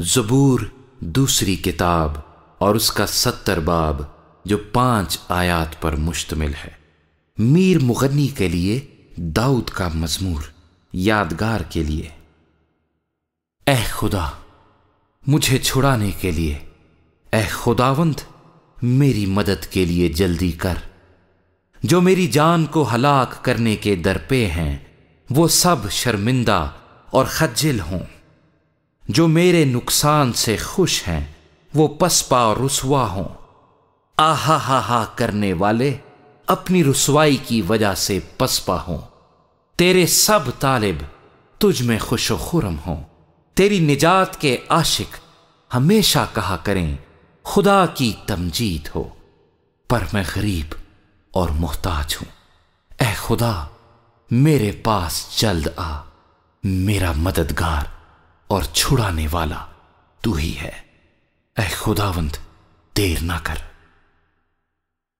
जबूर दूसरी किताब और उसका सत्तर बाब जो पांच आयात पर मुश्तमिल है मीर मुगनी के लिए दाऊद का मजमूर यादगार के लिए ए खुदा मुझे छुड़ाने के लिए ए खुदावंत मेरी मदद के लिए जल्दी कर जो मेरी जान को हलाक करने के दरपे हैं वो सब शर्मिंदा और खज्जिल हों जो मेरे नुकसान से खुश हैं वो पसपा रसुआ हों आहा हा हा करने वाले अपनी रसवाई की वजह से पसपा हों तेरे सब तालिब तुझ में खुश खुरम हों तेरी निजात के आशिक हमेशा कहा करें खुदा की तमजीद हो पर मैं गरीब और मोहताज हूं ए खुदा मेरे पास जल्द आ मेरा मददगार और छुड़ाने वाला तू ही है ऐ खुदावंत देर ना कर